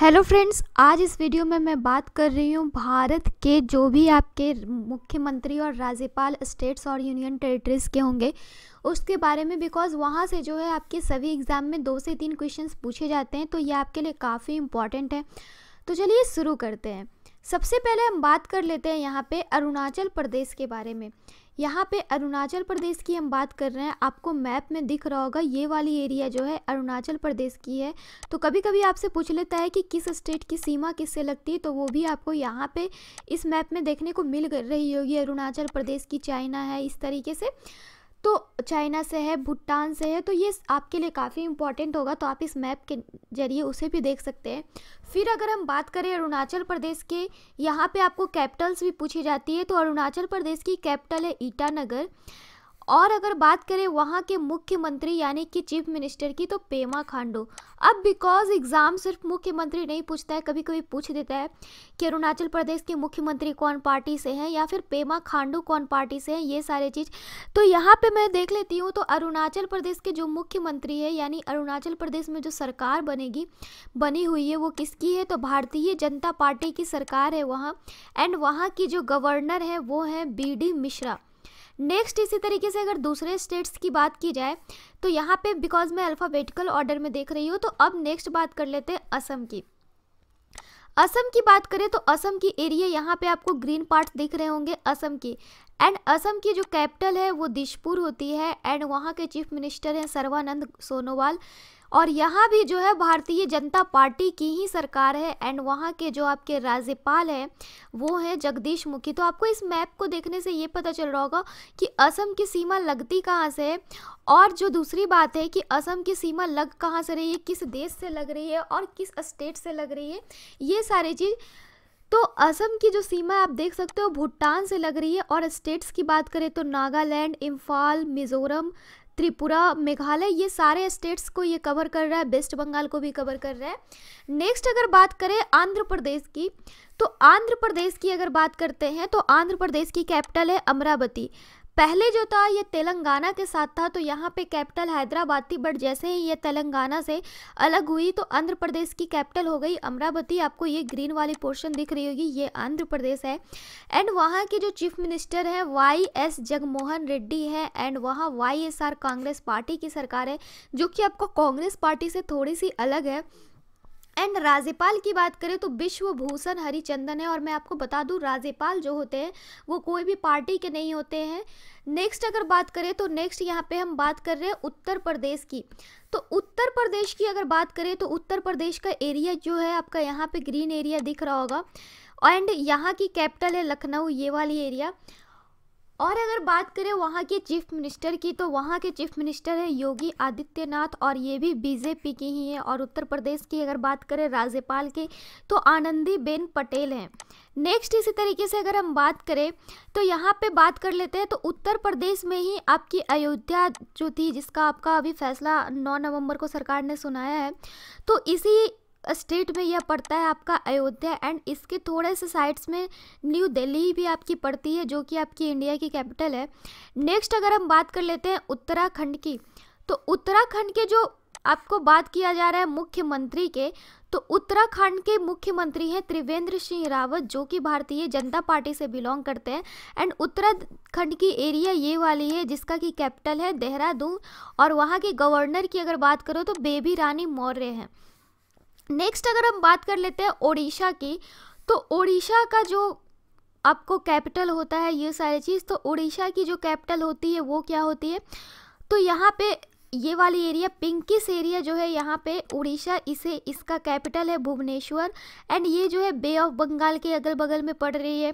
hello friends आज इस video में मैं बात कर रही हूँ भारत के जो भी आपके मुख्यमंत्री और राज्यपाल स्टेट्स और यूनियन टेरिटरीज़ के होंगे उसके बारे में बिकॉज़ वहाँ से जो है आपके सभी एग्ज़ाम में दो से तीन क्वेश्चंस पूछे जाते हैं तो ये आपके लिए काफ़ी इम्पॉर्टेंट है तो चलिए शुरू करते हैं सबसे पहले हम बात कर लेते हैं यहाँ पर अरुणाचल प्रदेश के बारे में यहाँ पे अरुणाचल प्रदेश की हम बात कर रहे हैं आपको मैप में दिख रहा होगा ये वाली एरिया जो है अरुणाचल प्रदेश की है तो कभी कभी आपसे पूछ लेता है कि किस स्टेट की सीमा किससे लगती है तो वो भी आपको यहाँ पे इस मैप में देखने को मिल रही होगी अरुणाचल प्रदेश की चाइना है इस तरीके से तो चाइना से है भूटान से है तो ये आपके लिए काफ़ी इम्पॉर्टेंट होगा तो आप इस मैप के जरिए उसे भी देख सकते हैं फिर अगर हम बात करें अरुणाचल प्रदेश के यहाँ पे आपको कैपिटल्स भी पूछी जाती है तो अरुणाचल प्रदेश की कैपिटल है ईटानगर और अगर बात करें वहाँ के मुख्यमंत्री यानी कि चीफ मिनिस्टर की तो पेमा खांडू अब बिकॉज एग्ज़ाम सिर्फ मुख्यमंत्री नहीं पूछता है कभी कभी पूछ देता है कि अरुणाचल प्रदेश के मुख्यमंत्री कौन पार्टी से हैं या फिर पेमा खांडू कौन पार्टी से हैं ये सारे चीज़ तो यहाँ पे मैं देख लेती हूँ तो अरुणाचल प्रदेश के जो मुख्यमंत्री है यानी अरुणाचल प्रदेश में जो सरकार बनेगी बनी हुई है वो किसकी है तो भारतीय जनता पार्टी की सरकार है वहाँ एंड वहाँ की जो गवर्नर है वो है बी डी मिश्रा नेक्स्ट इसी तरीके से अगर दूसरे स्टेट्स की बात की जाए तो यहाँ पे बिकॉज मैं अल्फ़ाबेटिकल ऑर्डर में देख रही हूँ तो अब नेक्स्ट बात कर लेते हैं असम की असम की बात करें तो असम की एरिया यहाँ पे आपको ग्रीन पार्ट्स दिख रहे होंगे असम की एंड असम की जो कैपिटल है वो दिशपुर होती है एंड वहाँ के चीफ मिनिस्टर हैं सर्वानंद सोनोवाल और यहाँ भी जो है भारतीय जनता पार्टी की ही सरकार है एंड वहाँ के जो आपके राज्यपाल हैं वो हैं जगदीश मुखी तो आपको इस मैप को देखने से ये पता चल रहा होगा कि असम की सीमा लगती कहाँ से है और जो दूसरी बात है कि असम की सीमा लग कहाँ से रही है किस देश से लग रही है और किस स्टेट से लग रही है ये सारी चीज़ तो असम की जो सीमा आप देख सकते हो भूटान से लग रही है और स्टेट्स की बात करें तो नागालैंड इम्फाल मिज़ोरम त्रिपुरा मेघालय ये सारे स्टेट्स को ये कवर कर रहा है वेस्ट बंगाल को भी कवर कर रहा है नेक्स्ट अगर बात करें आंध्र प्रदेश की तो आंध्र प्रदेश की अगर बात करते हैं तो आंध्र प्रदेश की कैपिटल है अमरावती पहले जो था ये तेलंगाना के साथ था तो यहाँ पे कैपिटल हैदराबाद थी बट जैसे ही ये तेलंगाना से अलग हुई तो आंध्र प्रदेश की कैपिटल हो गई अमरावती आपको ये ग्रीन वाली पोर्शन दिख रही होगी ये आंध्र प्रदेश है एंड वहाँ के जो चीफ मिनिस्टर हैं वाई एस जगमोहन रेड्डी है एंड वहाँ Y S R Congress party की सरकार है जो कि आपको कांग्रेस पार्टी से थोड़ी सी अलग है एंड राज्यपाल की बात करें तो विश्वभूषण हरिचंदन है और मैं आपको बता दूं राज्यपाल जो होते हैं वो कोई भी पार्टी के नहीं होते हैं नेक्स्ट अगर बात करें तो नेक्स्ट यहाँ पे हम बात कर रहे हैं उत्तर प्रदेश की तो उत्तर प्रदेश की अगर बात करें तो उत्तर प्रदेश का एरिया जो है आपका यहाँ पे ग्रीन एरिया दिख रहा होगा एंड यहाँ की कैपिटल है लखनऊ ये वाली एरिया और अगर बात करें वहाँ के चीफ मिनिस्टर की तो वहाँ के चीफ मिनिस्टर हैं योगी आदित्यनाथ और ये भी बीजेपी की ही हैं और उत्तर प्रदेश की अगर बात करें राज्यपाल के तो आनंदी बेन पटेल हैं नेक्स्ट इसी तरीके से अगर हम बात करें तो यहाँ पे बात कर लेते हैं तो उत्तर प्रदेश में ही आपकी अयोध्या जो थी जिसका आपका अभी फैसला नौ नवम्बर को सरकार ने सुनाया है तो इसी स्टेट में यह पड़ता है आपका अयोध्या एंड इसके थोड़े से साइड्स में न्यू दिल्ली भी आपकी पड़ती है जो कि आपकी इंडिया की कैपिटल है नेक्स्ट अगर हम बात कर लेते हैं उत्तराखंड की तो उत्तराखंड के जो आपको बात किया जा रहा है मुख्यमंत्री के तो उत्तराखंड के मुख्यमंत्री हैं त्रिवेंद्र सिंह रावत जो कि भारतीय जनता पार्टी से बिलोंग करते हैं एंड उत्तराखंड की एरिया ये वाली है जिसका कि कैपिटल है देहरादून और वहाँ के गवर्नर की अगर बात करो तो बेबी रानी मौर्य हैं नेक्स्ट अगर हम बात कर लेते हैं ओडिशा की तो ओडिशा का जो आपको कैपिटल होता है ये सारी चीज़ तो उड़ीसा की जो कैपिटल होती है वो क्या होती है तो यहाँ पे ये वाली एरिया पिंकिस एरिया जो है यहाँ पे उड़ीसा इसे इसका कैपिटल है भुवनेश्वर एंड ये जो है बे ऑफ बंगाल के अगल बगल में पड़ रही है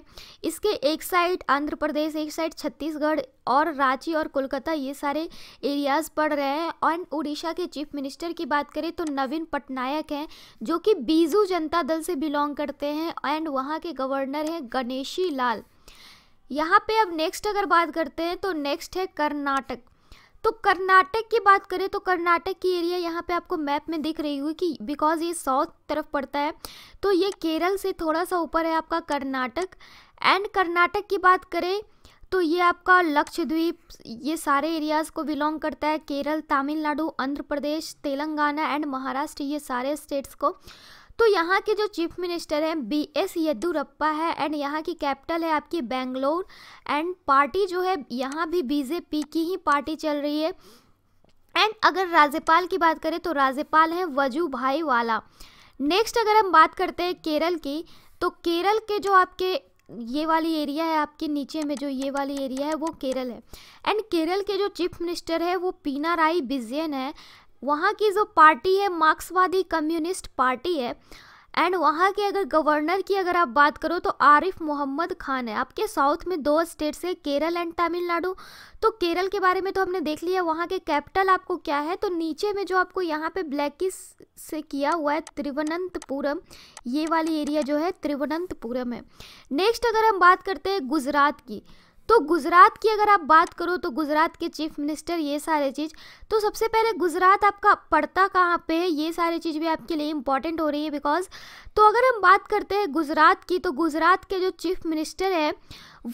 इसके एक साइड आंध्र प्रदेश एक साइड छत्तीसगढ़ और रांची और कोलकाता ये सारे एरियाज़ पड़ रहे हैं और उड़ीसा के चीफ मिनिस्टर की बात करें तो नवीन पटनायक हैं जो कि बीजू जनता दल से बिलोंग करते हैं एंड वहाँ के गवर्नर हैं गणेशी लाल यहाँ पे अब नेक्स्ट अगर बात करते हैं तो नेक्स्ट है कर्नाटक तो कर्नाटक की बात करें तो कर्नाटक की एरिया यहाँ पे आपको मैप में दिख रही हुई कि बिकॉज ये साउथ तरफ पड़ता है तो ये केरल से थोड़ा सा ऊपर है आपका कर्नाटक एंड कर्नाटक की बात करें तो ये आपका लक्षद्वीप ये सारे एरियाज़ को बिलोंग करता है केरल तमिलनाडु आंध्र प्रदेश तेलंगाना एंड महाराष्ट्र ये सारे स्टेट्स को तो यहाँ के जो चीफ मिनिस्टर हैं बी एस येदुरप्पा है एंड यहाँ की कैपिटल है आपकी बेंगलोर एंड पार्टी जो है यहाँ भी बीजेपी की ही पार्टी चल रही है एंड अगर राज्यपाल की बात करें तो राज्यपाल हैं वजू भाई वाला नेक्स्ट अगर हम बात करते हैं केरल की तो केरल के जो आपके ये वाली एरिया है आपके नीचे में जो ये वाली एरिया है वो केरल है एंड केरल के जो चीफ मिनिस्टर है वो पीनाराई बिजयन है वहाँ की जो पार्टी है मार्क्सवादी कम्युनिस्ट पार्टी है एंड वहाँ के अगर गवर्नर की अगर आप बात करो तो आरिफ मोहम्मद खान है आपके साउथ में दो स्टेट्स है केरल एंड तमिलनाडु तो केरल के बारे में तो हमने देख लिया वहाँ के कैपिटल आपको क्या है तो नीचे में जो आपको यहाँ पे ब्लैकिस से किया हुआ है त्रिवनंतपुरम ये वाली एरिया जो है त्रिवनंतपुरम है नेक्स्ट अगर हम बात करते हैं गुजरात की तो गुजरात की अगर आप बात करो तो गुजरात के चीफ मिनिस्टर ये सारे चीज़ तो सबसे पहले गुजरात आपका पड़ता कहाँ पे है ये सारी चीज़ भी आपके लिए इम्पॉर्टेंट हो रही है बिकॉज तो अगर हम बात करते हैं गुजरात की तो गुजरात के जो चीफ मिनिस्टर है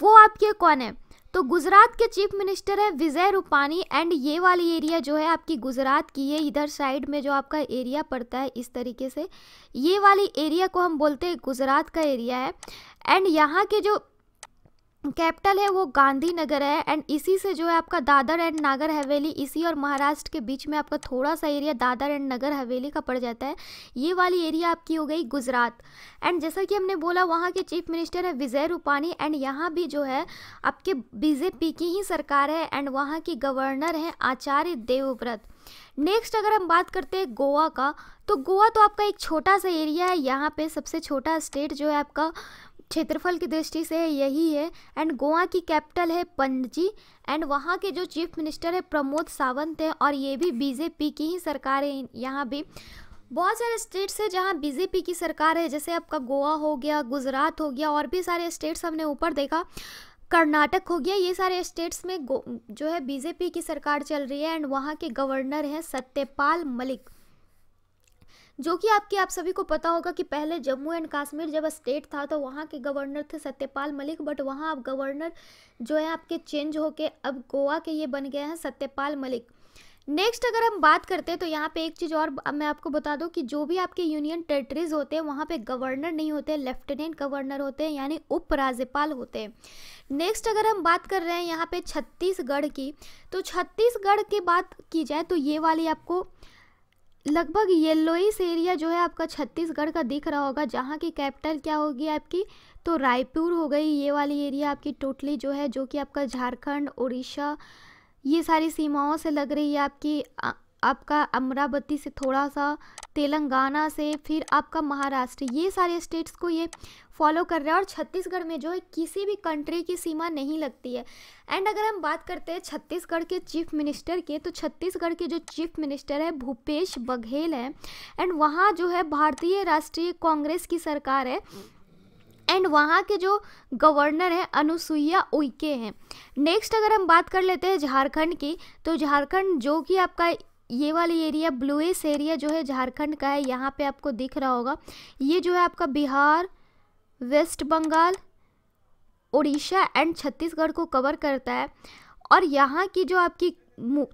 वो आपके कौन है तो गुजरात के चीफ मिनिस्टर है विजय रूपानी एंड ये वाली एरिया जो है आपकी गुजरात की है इधर साइड में जो आपका एरिया पड़ता है इस तरीके से ये वाली एरिया को हम बोलते हैं गुजरात का एरिया है एंड यहाँ के जो कैपिटल है वो गांधीनगर है एंड इसी से जो है आपका दादर एंड नागर हवेली इसी और महाराष्ट्र के बीच में आपका थोड़ा सा एरिया दादर एंड नगर हवेली का पड़ जाता है ये वाली एरिया आपकी हो गई गुजरात एंड जैसा कि हमने बोला वहाँ के चीफ मिनिस्टर है विजय रूपानी एंड यहाँ भी जो है आपके बीजेपी की ही सरकार है एंड वहाँ की गवर्नर हैं आचार्य देवव्रत नेक्स्ट अगर हम बात करते हैं गोवा का तो गोवा तो आपका एक छोटा सा एरिया है यहाँ पे सबसे छोटा स्टेट जो है आपका क्षेत्रफल की दृष्टि से यही है एंड गोवा की कैपिटल है पणजी एंड वहाँ के जो चीफ मिनिस्टर है प्रमोद सावंत हैं और ये भी बीजेपी की ही सरकार है यहाँ भी बहुत सारे स्टेट्स हैं जहाँ बीजेपी की सरकार है जैसे आपका गोवा हो गया गुजरात हो गया और भी सारे स्टेट्स हमने ऊपर देखा कर्नाटक हो गया ये सारे स्टेट्स में जो है बीजेपी की सरकार चल रही है एंड वहाँ के गवर्नर हैं सत्यपाल मलिक जो कि आपके आप सभी को पता होगा कि पहले जम्मू एंड कश्मीर जब स्टेट था तो वहाँ के गवर्नर थे सत्यपाल मलिक बट वहाँ अब गवर्नर जो है आपके चेंज होके अब गोवा के ये बन गए हैं सत्यपाल मलिक नेक्स्ट अगर हम बात करते हैं तो यहाँ पे एक चीज़ और मैं आपको बता दूँ कि जो भी आपके यूनियन टेरिटरीज होते हैं वहाँ पे गवर्नर नहीं होते लेफ्टिनेंट गवर्नर होते हैं यानी उपराज्यपाल होते हैं नेक्स्ट अगर हम बात कर रहे हैं यहाँ पे छत्तीसगढ़ की तो छत्तीसगढ़ की बात की जाए तो ये वाली आपको लगभग येल्लोइस एरिया जो है आपका छत्तीसगढ़ का दिख रहा होगा जहाँ की कैपिटल क्या होगी आपकी तो रायपुर हो गई ये वाली एरिया आपकी टोटली जो है जो कि आपका झारखंड उड़ीसा ये सारी सीमाओं से लग रही है आपकी आपका अमरावती से थोड़ा सा तेलंगाना से फिर आपका महाराष्ट्र ये सारे स्टेट्स को ये फॉलो कर रहा है और छत्तीसगढ़ में जो है किसी भी कंट्री की सीमा नहीं लगती है एंड अगर हम बात करते हैं छत्तीसगढ़ के चीफ मिनिस्टर के तो छत्तीसगढ़ के जो चीफ मिनिस्टर है भूपेश बघेल हैं एंड वहाँ जो है भारतीय राष्ट्रीय कांग्रेस की सरकार है एंड वहाँ के जो गवर्नर हैं अनुसुईया उइके हैं नेक्स्ट अगर हम बात कर लेते हैं झारखंड की तो झारखंड जो कि आपका ये वाली एरिया ब्लूस एरिया जो है झारखंड का है यहाँ पे आपको दिख रहा होगा ये जो है आपका बिहार वेस्ट बंगाल उड़ीसा एंड छत्तीसगढ़ को कवर करता है और यहाँ की जो आपकी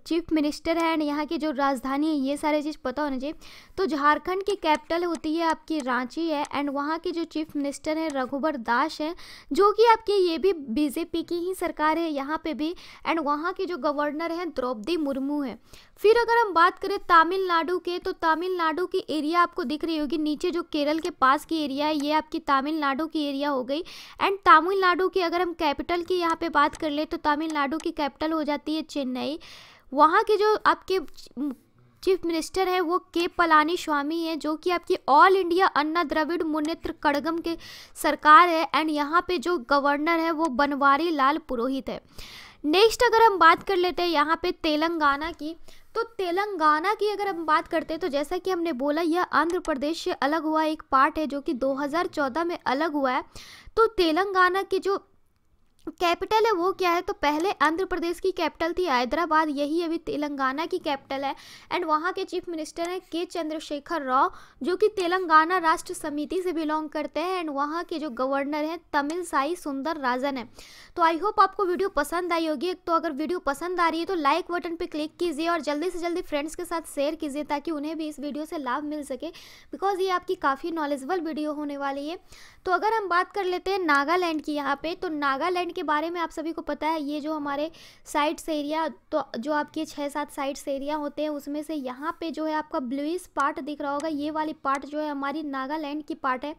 चीफ मिनिस्टर है एंड यहाँ की जो राजधानी है ये सारे चीज़ पता होना चाहिए तो झारखंड की कैपिटल होती है आपकी रांची है एंड वहाँ की जो चीफ मिनिस्टर है रघुबर दास है जो कि आपकी ये भी बीजेपी की ही सरकार है यहाँ पे भी एंड वहाँ की जो गवर्नर हैं द्रौपदी मुर्मू है फिर अगर हम बात करें तमिलनाडु के तो तमिलनाडु की एरिया आपको दिख रही होगी नीचे जो केरल के पास की एरिया है ये आपकी तमिलनाडु की एरिया हो गई एंड तमिलनाडु की अगर हम कैपिटल की यहाँ पे बात कर ले तो तमिलनाडु की कैपिटल हो जाती है चेन्नई वहाँ के जो आपके चीफ मिनिस्टर है वो के पलानी स्वामी है जो कि आपकी ऑल इंडिया अन्ना द्रविड़ मुनेत्र कड़गम के सरकार है एंड यहाँ पे जो गवर्नर है वो बनवारी लाल पुरोहित है नेक्स्ट अगर हम बात कर लेते हैं यहाँ पे तेलंगाना की तो तेलंगाना की अगर हम बात करते हैं तो जैसा कि हमने बोला यह आंध्र प्रदेश से अलग हुआ एक पार्ट है जो कि 2014 में अलग हुआ है तो तेलंगाना के जो कैपिटल है वो क्या है तो पहले आंध्र प्रदेश की कैपिटल थी हैदराबाद यही अभी तेलंगाना की कैपिटल है एंड वहाँ के चीफ मिनिस्टर हैं के चंद्रशेखर राव जो कि तेलंगाना राष्ट्र समिति से बिलोंग करते हैं एंड वहाँ के जो गवर्नर हैं तमिल साई सुंदर राजन है तो आई होप आपको वीडियो पसंद आई होगी तो अगर वीडियो पसंद आ रही है तो लाइक बटन पर क्लिक कीजिए और जल्दी से जल्दी फ्रेंड्स के साथ शेयर कीजिए ताकि उन्हें भी इस वीडियो से लाभ मिल सके बिकॉज ये आपकी काफ़ी नॉलेजबल वीडियो होने वाली है तो अगर हम बात कर लेते हैं नागालैंड की यहाँ पर तो नागालैंड के बारे में आप सभी को पता है ये जो हमारे साइड्स एरिया तो जो आपके छः सात साइड्स एरिया होते हैं उसमें से यहाँ पे जो है आपका ब्लूइस पार्ट दिख रहा होगा ये वाली पार्ट जो है हमारी नागालैंड की पार्ट है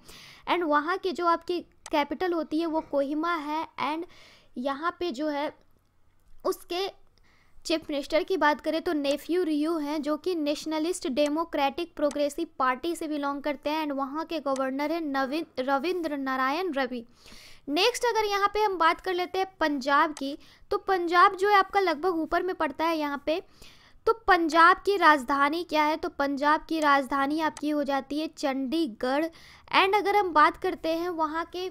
एंड वहाँ के जो आपकी कैपिटल होती है वो कोहिमा है एंड यहाँ पे जो है उसके चीफ मिनिस्टर की बात करें तो नेफ्यू रियू हैं जो कि नेशनलिस्ट डेमोक्रेटिक प्रोग्रेसिव पार्टी से बिलोंग करते हैं एंड वहाँ के गवर्नर हैं नवीन रविंद्र नारायण रवि नेक्स्ट अगर यहाँ पे हम बात कर लेते हैं पंजाब की तो पंजाब जो है आपका लगभग ऊपर में पड़ता है यहाँ पे तो पंजाब की राजधानी क्या है तो पंजाब की राजधानी आपकी हो जाती है चंडीगढ़ एंड अगर हम बात करते हैं वहाँ के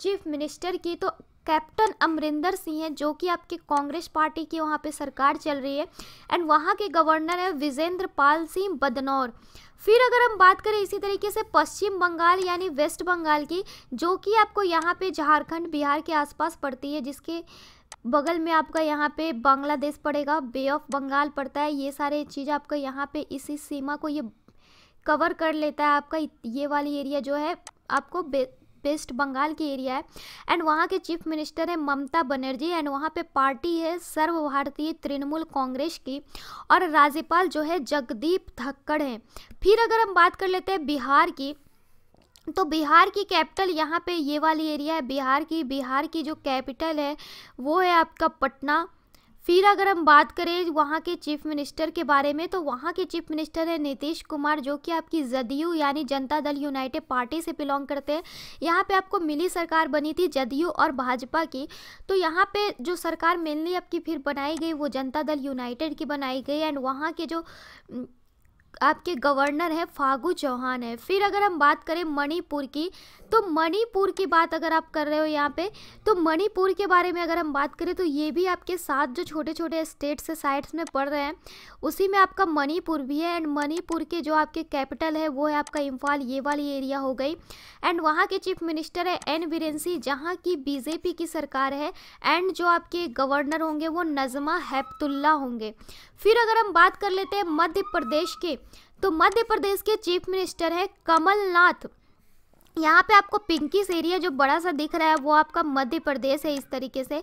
चीफ मिनिस्टर की तो कैप्टन अमरिंदर सिंह हैं जो कि आपके कांग्रेस पार्टी की वहाँ पे सरकार चल रही है एंड वहाँ के गवर्नर है विजेंद्र पाल सिंह बदनौर फिर अगर हम बात करें इसी तरीके से पश्चिम बंगाल यानी वेस्ट बंगाल की जो कि आपको यहाँ पे झारखंड बिहार के आसपास पड़ती है जिसके बगल में आपका यहाँ पे बांग्लादेश पड़ेगा बे ऑफ बंगाल पड़ता है ये सारे चीज़ आपका यहाँ पे इसी सीमा को ये कवर कर लेता है आपका ये वाली एरिया जो है आपको वेस्ट बंगाल की एरिया है एंड वहाँ के चीफ मिनिस्टर है ममता बनर्जी एंड वहाँ पे पार्टी है सर्व भारतीय तृणमूल कांग्रेस की और राज्यपाल जो है जगदीप धक्कड़ हैं फिर अगर हम बात कर लेते हैं बिहार की तो बिहार की कैपिटल यहाँ पे ये वाली एरिया है बिहार की बिहार की जो कैपिटल है वो है आपका पटना फिर अगर हम बात करें वहाँ के चीफ मिनिस्टर के बारे में तो वहाँ के चीफ मिनिस्टर है नीतीश कुमार जो कि आपकी जदयू यानी जनता दल यूनाइटेड पार्टी से बिलोंग करते हैं यहाँ पे आपको मिली सरकार बनी थी जदयू और भाजपा की तो यहाँ पे जो सरकार मेनली आपकी फिर बनाई गई वो जनता दल यूनाइटेड की बनाई गई एंड वहाँ के जो आपके गवर्नर हैं फागू चौहान है फिर अगर हम बात करें मणिपुर की तो मणिपुर की बात अगर आप कर रहे हो यहाँ पे तो मणिपुर के बारे में अगर हम बात करें तो ये भी आपके साथ जो छोटे छोटे स्टेट्स है साइड्स में पड़ रहे हैं उसी में आपका मणिपुर भी है एंड मणिपुर के जो आपके कैपिटल है वो है आपका इम्फाल ये वाली एरिया हो गई एंड वहाँ के चीफ मिनिस्टर है एन वीरेन सिंह जहाँ की बीजेपी की सरकार है एंड जो आपके गवर्नर होंगे वो नजमा हैपतुल्ला होंगे फिर अगर हम बात कर लेते हैं मध्य प्रदेश के तो मध्य प्रदेश के चीफ मिनिस्टर है कमलनाथ यहाँ पे आपको पिंकिस एरिया जो बड़ा सा दिख रहा है वो आपका मध्य प्रदेश है इस तरीके से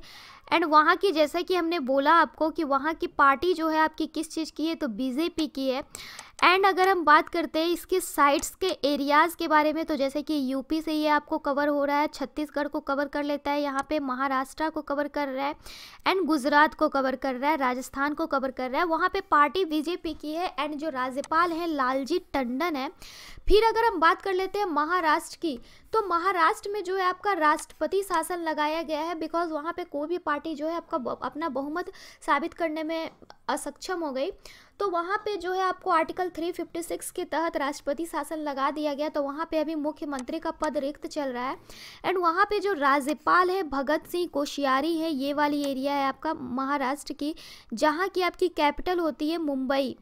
एंड वहाँ की जैसा कि हमने बोला आपको कि वहाँ की पार्टी जो है आपकी किस चीज़ की है तो बीजेपी की है एंड अगर हम बात करते हैं इसके साइड्स के एरियाज़ के बारे में तो जैसे कि यूपी से ये आपको कवर हो रहा है छत्तीसगढ़ को कवर कर लेता है यहाँ पे महाराष्ट्र को कवर कर रहा है एंड गुजरात को कवर कर रहा है राजस्थान को कवर कर रहा है वहाँ पे पार्टी बीजेपी की है एंड जो राज्यपाल हैं लालजी टंडन है फिर अगर हम बात कर लेते हैं महाराष्ट्र की तो महाराष्ट्र में जो है आपका राष्ट्रपति शासन लगाया गया है बिकॉज वहाँ पर कोई भी पार्टी जो है आपका अपना बहुमत साबित करने में असक्षम हो गई तो वहाँ पे जो है आपको आर्टिकल 356 के तहत राष्ट्रपति शासन लगा दिया गया तो वहाँ पे अभी मुख्यमंत्री का पद रिक्त चल रहा है एंड वहाँ पे जो राज्यपाल है भगत सिंह कोशियारी है ये वाली एरिया है आपका महाराष्ट्र की जहाँ की आपकी कैपिटल होती है मुंबई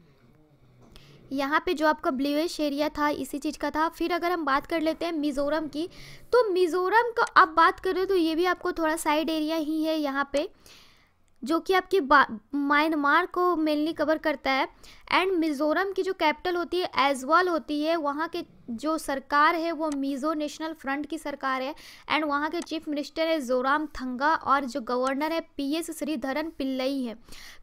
यहाँ पे जो आपका ब्लूइश एरिया था इसी चीज़ का था फिर अगर हम बात कर लेते हैं मिज़ोरम की तो मिज़ोरम का अब बात करें तो ये भी आपको थोड़ा साइड एरिया ही है यहाँ पे जो कि आपके म्यांमार को मेनली कवर करता है एंड मिज़ोरम की जो कैपिटल होती है एजवाल होती है वहाँ के जो सरकार है वो मिज़ो नेशनल फ्रंट की सरकार है एंड वहाँ के चीफ मिनिस्टर है जोराम थंगा और जो गवर्नर है पी एस श्रीधरन पिल्लई है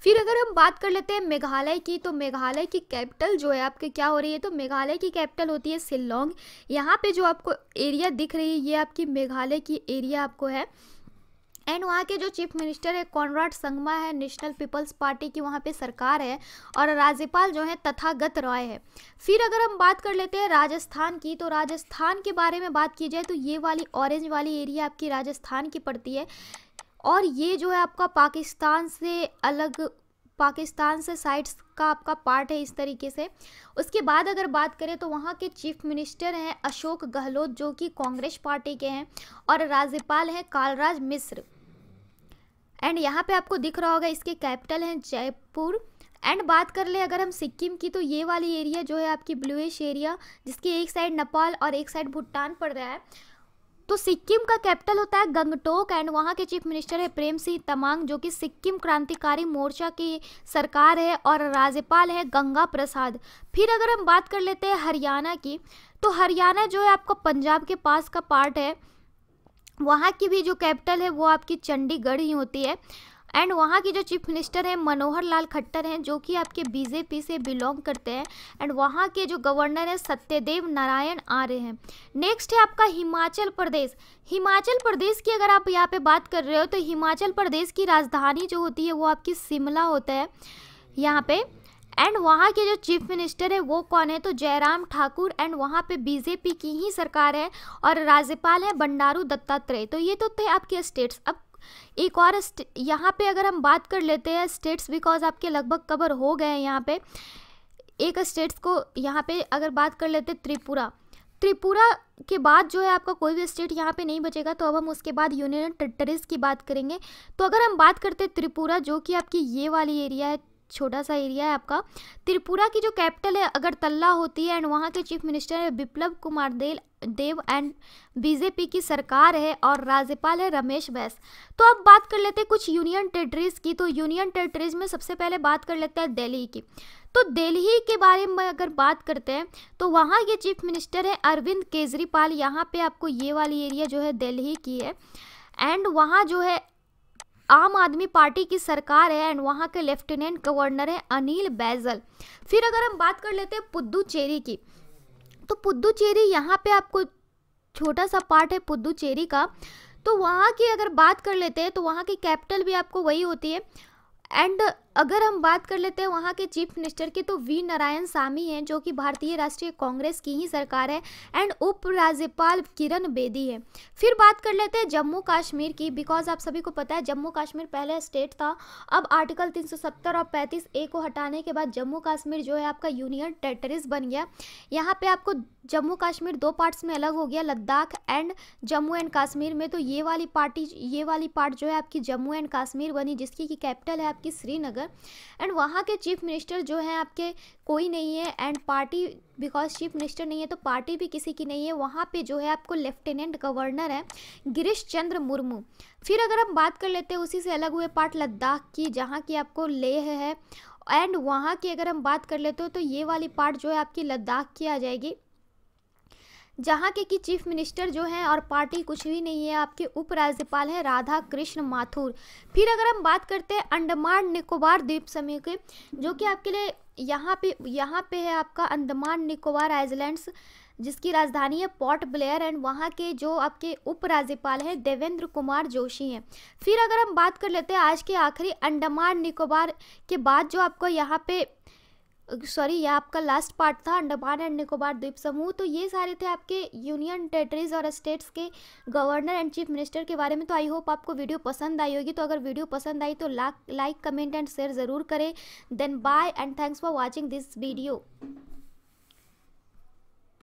फिर अगर हम बात कर लेते हैं मेघालय की तो मेघालय की कैपिटल जो है आपके क्या हो रही है तो मेघालय की कैपिटल होती है सिल्लोंग यहाँ पर जो आपको एरिया दिख रही है ये आपकी मेघालय की एरिया आपको है एंड वहाँ के जो चीफ मिनिस्टर है कॉनराड संगमा है नेशनल पीपल्स पार्टी की वहाँ पे सरकार है और राज्यपाल जो है तथागत रॉय है फिर अगर हम बात कर लेते हैं राजस्थान की तो राजस्थान के बारे में बात की जाए तो ये वाली ऑरेंज वाली एरिया आपकी राजस्थान की पड़ती है और ये जो है आपका पाकिस्तान से अलग पाकिस्तान से साइड्स का आपका पार्ट है इस तरीके से उसके बाद अगर बात करें तो वहाँ के चीफ मिनिस्टर हैं अशोक गहलोत जो कि कांग्रेस पार्टी के हैं और राज्यपाल हैं कालराज मिश्र एंड यहाँ पे आपको दिख रहा होगा इसके कैपिटल हैं जयपुर एंड बात कर ले अगर हम सिक्किम की तो ये वाली एरिया जो है आपकी ब्लूश एरिया जिसकी एक साइड नेपाल और एक साइड भूटान पड़ रहा है तो सिक्किम का कैपिटल होता है गंगटोक एंड वहाँ के चीफ मिनिस्टर है प्रेम सिंह तमांग जो कि सिक्किम क्रांतिकारी मोर्चा की सरकार है और राज्यपाल है गंगा प्रसाद फिर अगर हम बात कर लेते हैं हरियाणा की तो हरियाणा जो है आपका पंजाब के पास का पार्ट है वहाँ की भी जो कैपिटल है वो आपकी चंडीगढ़ ही होती है एंड वहाँ की जो चीफ मिनिस्टर हैं मनोहर लाल खट्टर हैं जो कि आपके बीजेपी से बिलोंग करते हैं एंड वहाँ के जो गवर्नर हैं सत्यदेव नारायण आर्य हैं नेक्स्ट है आपका हिमाचल प्रदेश हिमाचल प्रदेश की अगर आप यहाँ पे बात कर रहे हो तो हिमाचल प्रदेश की राजधानी जो होती है वो आपकी शिमला होता है यहाँ पे एंड वहाँ के जो चीफ मिनिस्टर है वो कौन है तो जयराम ठाकुर एंड वहाँ पे बीजेपी की ही सरकार है और राज्यपाल है बंडारू दत्तात्रेय तो ये तो थे आपके स्टेट्स अब एक और यहाँ पे अगर हम बात कर लेते हैं स्टेट्स बिकॉज आपके लगभग कवर हो गए हैं यहाँ पे एक स्टेट्स को यहाँ पे अगर बात कर लेते त्रिपुरा त्रिपुरा के बाद जो है आपका कोई भी स्टेट यहाँ पे नहीं बचेगा तो अब हम उसके बाद यूनियन टेरिटरीज की बात करेंगे तो अगर हम बात करते त्रिपुरा जो कि आपकी ये वाली एरिया है छोटा सा एरिया है आपका त्रिपुरा की जो कैपिटल है अगरतला होती है एंड वहाँ के चीफ मिनिस्टर है बिप्लब कुमार देल देव एंड बीजेपी की सरकार है और राज्यपाल है रमेश बैस तो अब बात कर लेते हैं कुछ यूनियन टेरिटरीज की तो यूनियन टेरिटरीज में सबसे पहले बात कर लेते हैं दिल्ली की तो दिल्ली के बारे में अगर बात करते हैं तो वहाँ के चीफ मिनिस्टर है अरविंद केजरीवाल यहाँ पे आपको ये वाली एरिया जो है दिल्ली की है एंड वहाँ जो है आम आदमी पार्टी की सरकार है एंड वहाँ के लेफ्टिनेंट गवर्नर है अनिल बैजल फिर अगर हम बात कर लेते हैं पुद्दुचेरी की तो पुद्दुचेरी यहाँ पे आपको छोटा सा पार्ट है पुद्दुचेरी का तो वहाँ की अगर बात कर लेते हैं तो वहाँ की कैपिटल भी आपको वही होती है एंड अगर हम बात कर लेते हैं वहाँ के चीफ मिनिस्टर की तो वी नारायण सामी हैं जो कि भारतीय राष्ट्रीय कांग्रेस की ही सरकार है एंड उपराज्यपाल किरण बेदी है फिर बात कर लेते हैं जम्मू कश्मीर की बिकॉज आप सभी को पता है जम्मू कश्मीर पहले स्टेट था अब आर्टिकल 370 और 35 ए को हटाने के बाद जम्मू कश्मीर जो है आपका यूनियन टेरेटरीज बन गया यहाँ पर आपको जम्मू कश्मीर दो पार्ट्स में अलग हो गया लद्दाख एंड जम्मू एंड कश्मीर में तो ये वाली पार्टी ये वाली पार्ट जो है आपकी जम्मू एंड कश्मीर बनी जिसकी की कैपिटल है आपकी श्रीनगर अगर एंड वहाँ के चीफ मिनिस्टर जो हैं आपके कोई नहीं है and party because chief minister नहीं है तो पार्टी भी किसी की नहीं है वहाँ पे जो है आपको लेफ्टिनेंट गवर्नर है गिरीश चंद्र मुर्मू फिर अगर हम बात कर लेते हैं उसी से अलग हुए पार्ट लद्दाख की जहाँ की आपको लेह है एंड वहाँ की अगर हम बात कर लेते हो तो ये वाली पार्ट जो है आपकी लद्दाख की आ जाएगी जहाँ के कि चीफ मिनिस्टर जो हैं और पार्टी कुछ भी नहीं है आपके उपराज्यपाल हैं राधा कृष्ण माथुर फिर अगर हम बात करते हैं अंडमान निकोबार द्वीप समूह के जो कि आपके लिए यहाँ पे यहाँ पे है आपका अंडमान निकोबार आइलैंड्स जिसकी राजधानी है पोर्ट ब्लेयर एंड वहाँ के जो आपके उपराज्यपाल हैं देवेंद्र कुमार जोशी हैं फिर अगर हम बात कर लेते हैं आज के आखिरी अंडमान निकोबार के बाद जो आपको यहाँ पे सॉरी ये आपका लास्ट पार्ट था अंडमान एंड निकोबार द्वीप समूह तो ये सारे थे आपके यूनियन टेरेटरीज और स्टेट्स के गवर्नर एंड चीफ मिनिस्टर के बारे में तो आई होप आपको वीडियो पसंद आई होगी तो अगर वीडियो पसंद आई तो लाइक कमेंट एंड शेयर ज़रूर करें then bye and thanks for watching this video